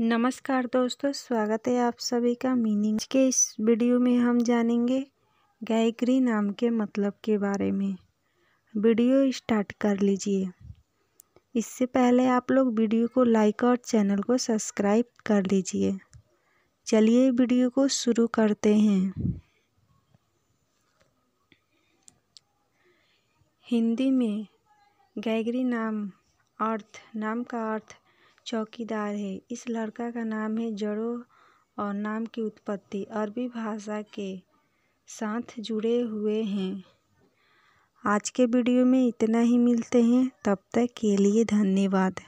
नमस्कार दोस्तों स्वागत है आप सभी का मीनिंग के इस वीडियो में हम जानेंगे गायत्री नाम के मतलब के बारे में वीडियो स्टार्ट कर लीजिए इससे पहले आप लोग वीडियो को लाइक और चैनल को सब्सक्राइब कर लीजिए चलिए वीडियो को शुरू करते हैं हिंदी में गायत्री नाम अर्थ नाम का अर्थ चौकीदार है इस लड़का का नाम है जड़ों और नाम की उत्पत्ति अरबी भाषा के साथ जुड़े हुए हैं आज के वीडियो में इतना ही मिलते हैं तब तक के लिए धन्यवाद